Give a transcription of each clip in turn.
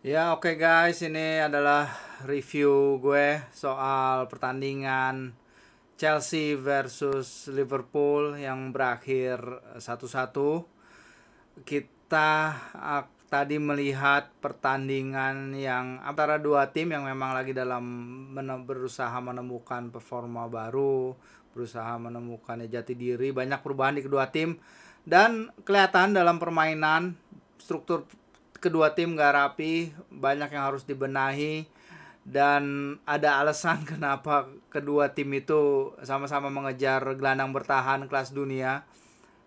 Ya oke okay guys, ini adalah review gue soal pertandingan Chelsea versus Liverpool yang berakhir satu-satu. Kita tadi melihat pertandingan yang antara dua tim yang memang lagi dalam menem berusaha menemukan performa baru, berusaha menemukan jati diri, banyak perubahan di kedua tim dan kelihatan dalam permainan struktur kedua tim gak rapi, banyak yang harus dibenahi dan ada alasan kenapa kedua tim itu sama-sama mengejar gelandang bertahan kelas dunia.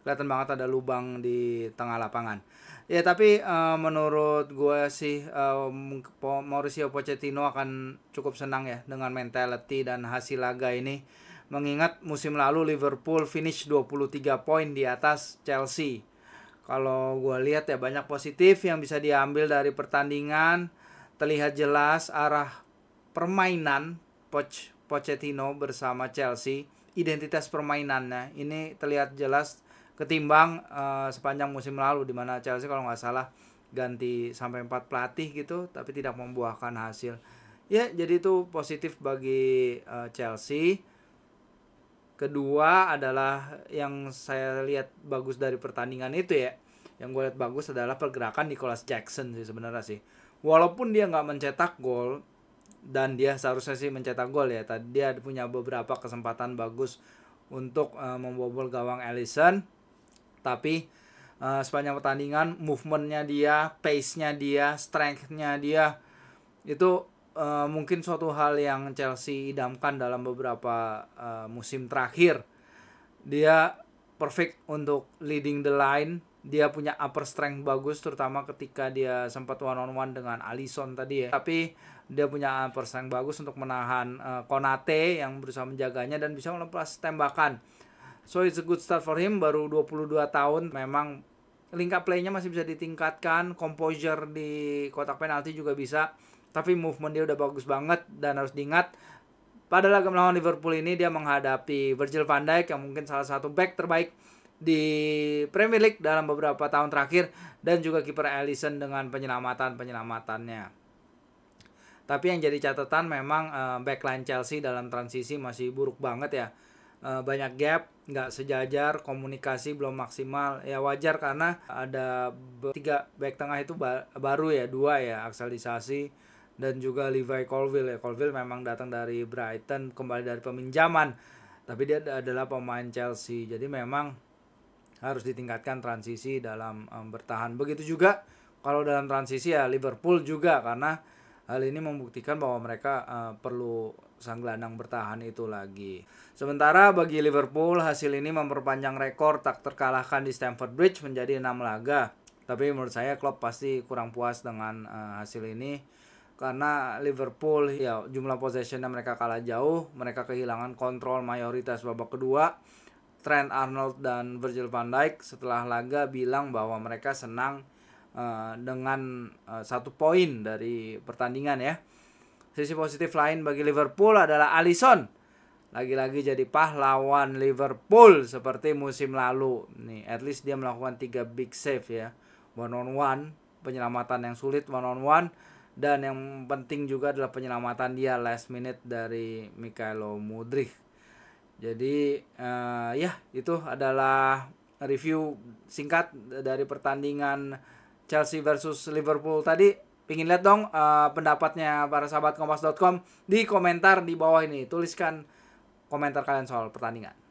Kelihatan banget ada lubang di tengah lapangan. Ya tapi uh, menurut gue sih uh, Mauricio Pochettino akan cukup senang ya dengan mentality dan hasil laga ini. Mengingat musim lalu Liverpool finish 23 poin di atas Chelsea kalau gue lihat ya banyak positif yang bisa diambil dari pertandingan terlihat jelas arah permainan Poch Pochettino bersama Chelsea identitas permainannya ini terlihat jelas ketimbang uh, sepanjang musim lalu di mana Chelsea kalau nggak salah ganti sampai empat pelatih gitu tapi tidak membuahkan hasil ya jadi itu positif bagi uh, Chelsea kedua adalah yang saya lihat bagus dari pertandingan itu ya yang gue lihat bagus adalah pergerakan Nicholas Jackson sih sebenarnya sih walaupun dia nggak mencetak gol dan dia seharusnya sih mencetak gol ya tadi dia punya beberapa kesempatan bagus untuk uh, membobol gawang Allison. tapi uh, sepanjang pertandingan movementnya dia pace nya dia strength nya dia itu uh, mungkin suatu hal yang Chelsea idamkan dalam beberapa uh, musim terakhir. Dia perfect untuk leading the line. Dia punya upper strength bagus terutama ketika dia sempat one on one dengan Alisson tadi ya. Tapi dia punya upper strength bagus untuk menahan uh, Konate yang berusaha menjaganya dan bisa melepas tembakan. So it's a good start for him baru 22 tahun memang lingkup playnya masih bisa ditingkatkan, composure di kotak penalti juga bisa tapi movement dia udah bagus banget dan harus diingat pada laga melawan Liverpool ini dia menghadapi Virgil van Dijk yang mungkin salah satu back terbaik di Premier League dalam beberapa tahun terakhir dan juga kiper Allison dengan penyelamatan-penyelamatannya. Tapi yang jadi catatan memang eh, backline Chelsea dalam transisi masih buruk banget ya. Eh, banyak gap, nggak sejajar, komunikasi belum maksimal. Ya wajar karena ada tiga back tengah itu baru ya, dua ya, aksalisasi dan juga Levi Colville ya Colville memang datang dari Brighton kembali dari peminjaman tapi dia adalah pemain Chelsea jadi memang harus ditingkatkan transisi dalam um, bertahan begitu juga kalau dalam transisi ya Liverpool juga karena hal ini membuktikan bahwa mereka uh, perlu sang gelandang bertahan itu lagi. Sementara bagi Liverpool hasil ini memperpanjang rekor tak terkalahkan di Stamford Bridge menjadi 6 laga. Tapi menurut saya Klopp pasti kurang puas dengan uh, hasil ini karena Liverpool ya jumlah possessionnya mereka kalah jauh, mereka kehilangan kontrol mayoritas babak kedua. Trent Arnold dan Virgil van Dijk setelah laga bilang bahwa mereka senang uh, dengan uh, satu poin dari pertandingan ya. Sisi positif lain bagi Liverpool adalah Alisson. Lagi-lagi jadi pahlawan Liverpool seperti musim lalu. Nih, at least dia melakukan tiga big save ya. One on one, penyelamatan yang sulit one on one dan yang penting juga adalah penyelamatan dia last minute dari Mikhailo Mudrik. Jadi uh, ya itu adalah review singkat dari pertandingan Chelsea versus Liverpool tadi. Pingin lihat dong uh, pendapatnya para sahabat kompas.com di komentar di bawah ini. Tuliskan komentar kalian soal pertandingan.